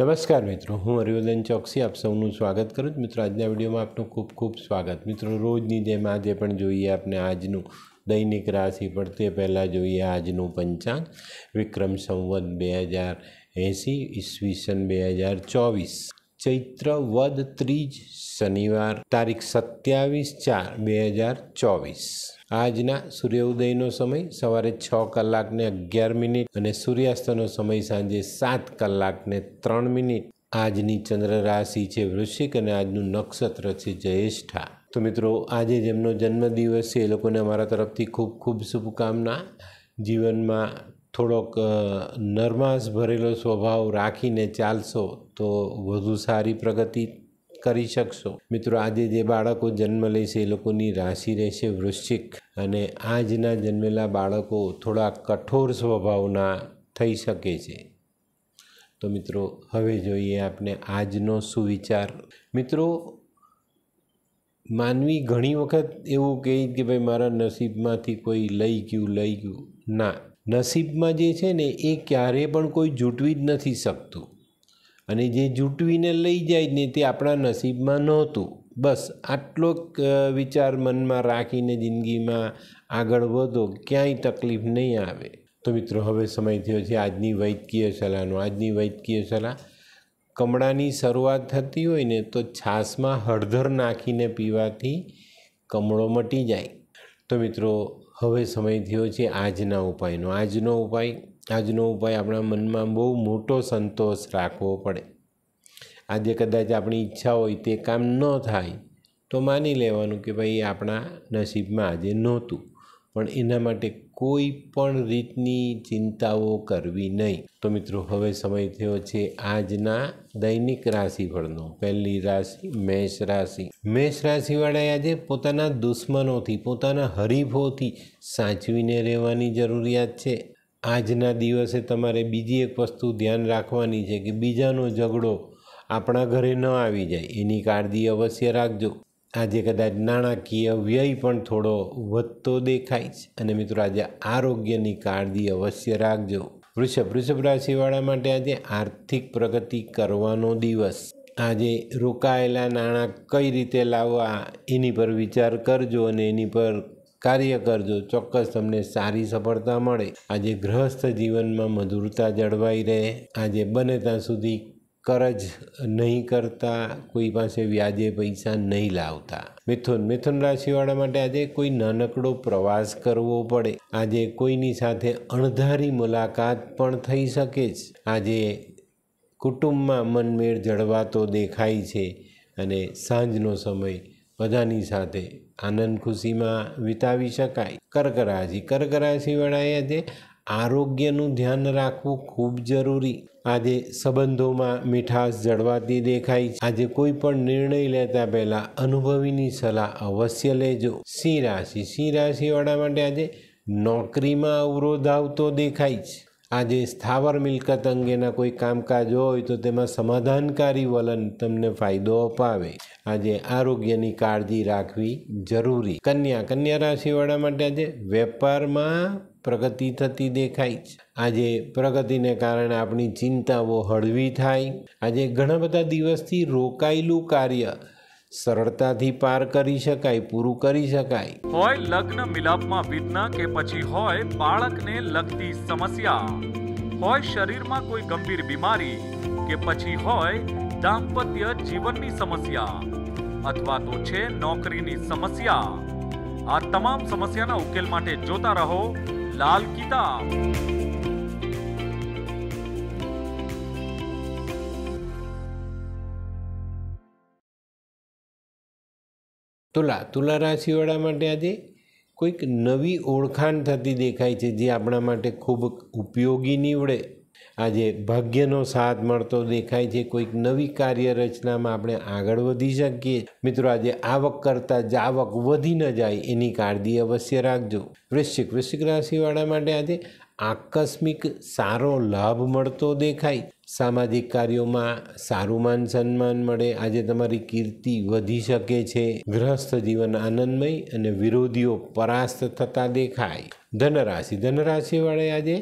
નમસ્કાર મિત્રો હું હરિવર્ધન ચોકસી આપ સૌનું સ્વાગત કરું છું મિત્રો આજના વિડીયોમાં આપનું ખૂબ ખૂબ સ્વાગત મિત્રો રોજની જેમ આજે પણ જોઈએ આપણે આજનું દૈનિક રાશિ પણ તે પહેલાં જોઈએ આજનું પંચાંગ વિક્રમ સંવત બે હજાર એંસી ઈસવીસન બે હજાર ચોવીસ ચૈત્ર વદ ત્રીજ શનિવાર તારીખ સત્યાવીસ ચાર બે હજાર ચોવીસ આજના સૂર્યોદયનો સમય સવારે છ કલાકને અગિયાર મિનિટ અને સૂર્યાસ્તનો સમય સાંજે સાત કલાકને ત્રણ મિનિટ આજની ચંદ્ર રાશિ છે વૃશ્ચિક અને આજનું નક્ષત્ર છે જયેષ્ઠા તો મિત્રો આજે જેમનો જન્મદિવસ છે એ લોકોને અમારા તરફથી ખૂબ ખૂબ શુભકામના જીવનમાં થોડોક નરમાશ ભરેલો સ્વભાવ રાખીને ચાલશો તો વધુ સારી પ્રગતિ કરી શકશો મિત્રો આજે જે બાળકો જન્મ લેશે એ લોકોની રાશિ રહેશે વૃશ્ચિક અને આજના જન્મેલા બાળકો થોડા કઠોર સ્વભાવના થઈ શકે છે તો મિત્રો હવે જોઈએ આપણે આજનો સુવિચાર મિત્રો માનવી ઘણી વખત એવું કહે કે ભાઈ મારા નસીબમાંથી કોઈ લઈ ગયું લઈ ગયું ના નસીબમાં જે છે ને એ ક્યારેય પણ કોઈ જૂટવી જ નથી શકતું અને જે જૂટવીને લઈ જાય ને તે આપણા નસીબમાં નહોતું બસ આટલો વિચાર મનમાં રાખીને જિંદગીમાં આગળ વધો ક્યાંય તકલીફ નહીં આવે તો મિત્રો હવે સમય થયો છે આજની વૈદકીય સલાહનો આજની વૈદકીય સલાહ કમળાની શરૂઆત થતી હોય ને તો છાશમાં હળદર નાખીને પીવાથી કમળો મટી જાય તો મિત્રો હવે સમય થયો છે આજના ઉપાયનો આજનો ઉપાય આજનો ઉપાય આપણા મનમાં બહુ મોટો સંતોષ રાખવો પડે આજે કદાચ આપણી ઈચ્છા હોય તે કામ ન થાય તો માની લેવાનું કે ભાઈ આપણા નસીબમાં આજે નહોતું પણ એના માટે કોઈ પણ રીતની ચિંતાઓ કરવી નહીં તો મિત્રો હવે સમય થયો છે આજના દૈનિક રાશિફળનો પહેલી રાશિ મેષ રાશિ મેષ રાશિવાળાએ આજે પોતાના દુશ્મનોથી પોતાના હરીફોથી સાચવીને રહેવાની જરૂરિયાત છે આજના દિવસે તમારે બીજી એક વસ્તુ ધ્યાન રાખવાની છે કે બીજાનો ઝઘડો આપણા ઘરે ન આવી જાય એની કાળજી અવશ્ય રાખજો આજે કદાચ નાણાકીય વ્યય પણ થોડો વધતો દેખાય છે અને મિત્રો આજે આરોગ્યની કાળજી અવશ્ય રાખજો વૃષભ વૃષભ રાશિવાળા માટે આજે આર્થિક પ્રગતિ કરવાનો દિવસ આજે રોકાયેલા નાણાં કઈ રીતે લાવવા એની પર વિચાર કરજો અને એની પર કાર્ય કરજો ચોક્કસ તમને સારી સફળતા મળે આજે ગૃહસ્થ જીવનમાં મધુરતા જળવાઈ રહે આજે બને ત્યાં સુધી કરજ નહીં કરતા કોઈ પાસે વ્યાજે પૈસા નહીં લાવતા મિથુન મિથુન રાશિવાળા માટે આજે કોઈ નાનકડો પ્રવાસ કરવો પડે આજે કોઈની સાથે અણધારી મુલાકાત પણ થઈ શકે જ આજે કુટુંબમાં મનમેળ જળવાતો દેખાય છે અને સાંજનો સમય બધાની સાથે આનંદ ખુશીમાં વિતાવી શકાય કર્ક રાશિ કર્ક રાશિવાળાએ આજે આરોગ્યનું ધ્યાન રાખવું ખૂબ જરૂરી આજે સંબંધોમાં મીઠાશ જળવાતી દેખાય છે આજે કોઈ પણ નિર્ણય લેતા પહેલા અનુભવીની સલાહ અવશ્ય લેજો સિંહ રાશિ સિંહ રાશિવાળા માટે આજે નોકરીમાં અવરોધ આવતો દેખાય છે આજે સ્થાવર મિલકત અંગેના કોઈ કામકાજ હોય તો તેમાં સમાધાનકારી વલણ તમને ફાયદો અપાવે આજે આરોગ્યની કાળજી રાખવી જરૂરી કન્યા કન્યા રાશિવાળા માટે આજે વેપારમાં પ્રગતિ થતી દેખાય છે આજે પ્રગતિને કારણે આપણી ચિંતાઓ હળવી થાય આજે ઘણા બધા દિવસથી રોકાયેલું કાર્ય સરળતાથી પાર કરી શકાય પૂરું કરી શકાય હોય લગ્ન મિલાપમાં વિઘ્ન કે પછી હોય બાળકને લગતી સમસ્યા હોય શરીરમાં કોઈ ગંભીર બીમારી કે પછી હોય દાંપત્ય જીવનની સમસ્યા અથવા તો છે નોકરીની સમસ્યા આ તમામ સમસ્યાના ઉકેલ માટે જોતા રહો લાલ કિતાબ તુલા તુલા રાશિવાળા માટે આજે કોઈક નવી ઓળખાણ થતી દેખાય છે જે આપણા માટે ખૂબ ઉપયોગી નીવડે આજે ભાગ્યનો સાથ મળતો દેખાય છે કોઈક નવી કાર્યરચનામાં આપણે આગળ વધી શકીએ મિત્રો આજે આવક કરતાં આવક વધી ન જાય એની કાળજી અવશ્ય રાખજો વૃશ્ચિક વૃશ્ચિક રાશિવાળા માટે આજે આકસ્મિક સારો લાભ મળતો દેખાય સામાજિક કાર્યોમાં સારું માન સન્માન મળે આજે તમારી કીર્તિ વધી શકે છે ગ્રહસ્થ જીવન આનંદમય અને વિરોધીઓ પરાસ્ત થતા દેખાય ધનરાશિ ધનરાશિવાળે આજે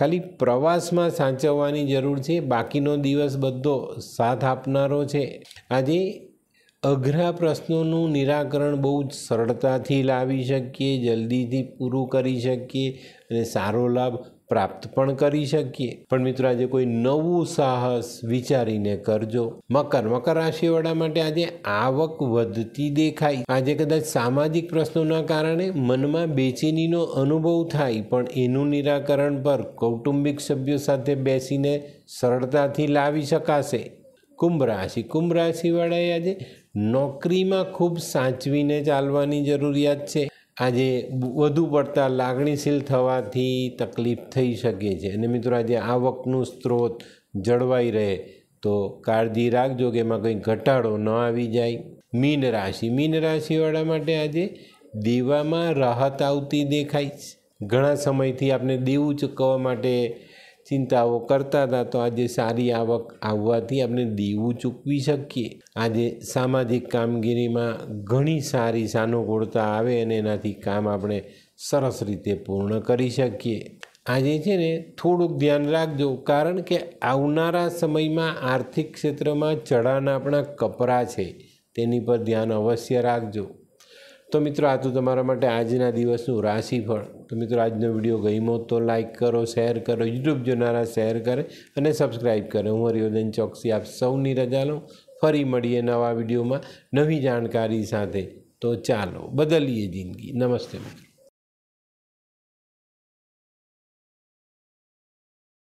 ખાલી પ્રવાસમાં સાચવવાની જરૂર છે બાકીનો દિવસ બધો સાથ આપનારો છે આજે અઘરા પ્રશ્નોનું નિરાકરણ બહુ જ સરળતાથી લાવી શકીએ જલ્દીથી પૂરું કરી શકીએ અને સારો લાભ પ્રાપ્ત પણ કરી શકીએ પણ મિત્રો આજે કોઈ નવું સાહસ વિચારીને કરજો મકર મકર રાશિવાળા માટે આજે આવક વધતી દેખાય આજે કદાચ સામાજિક પ્રશ્નોના કારણે મનમાં બેચેનીનો અનુભવ થાય પણ એનું નિરાકરણ પર કૌટુંબિક સભ્યો સાથે બેસીને સરળતાથી લાવી શકાશે કુંભ રાશિ કુંભ રાશિવાળાએ આજે નોકરીમાં ખૂબ સાચવીને ચાલવાની જરૂરિયાત છે આજે વધુ પડતા લાગણીશીલ થવાથી તકલીફ થઈ શકે છે અને મિત્રો આજે આવકનું સ્ત્રોત જળવાઈ રહે તો કાળજી રાખજો કે એમાં કંઈ ઘટાડો ન આવી જાય મીન રાશિ મીન રાશિવાળા માટે આજે દેવામાં રાહત આવતી દેખાય ઘણા સમયથી આપણે દેવું ચૂકવવા માટે ચિંતાઓ કરતા હતા તો આજે સારી આવક આવવાથી આપણે દેવું ચૂકવી શકીએ આજે સામાજિક કામગીરીમાં ઘણી સારી સાનુકૂળતા આવે અને એનાથી કામ આપણે સરસ રીતે પૂર્ણ કરી શકીએ આજે છે ને થોડુંક ધ્યાન રાખજો કારણ કે આવનારા સમયમાં આર્થિક ક્ષેત્રમાં ચઢાણ આપણા કપરા છે તેની પર ધ્યાન અવશ્ય રાખજો તો મિત્રો આ તો તમારા માટે આજના દિવસનું રાશિફળ તો મિત્રો આજનો વિડીયો ગમ્યો તો લાઇક કરો શેર કરો યુટ્યુબ જોનારા શેર કરે અને સબસ્ક્રાઈબ કરે હું હરિયોદન ચોકસી આપ સૌની રજા લઉં ફરી મળીએ નવા વિડીયોમાં નવી જાણકારી સાથે તો ચાલો બદલીએ જિંદગી નમસ્તે મિત્રો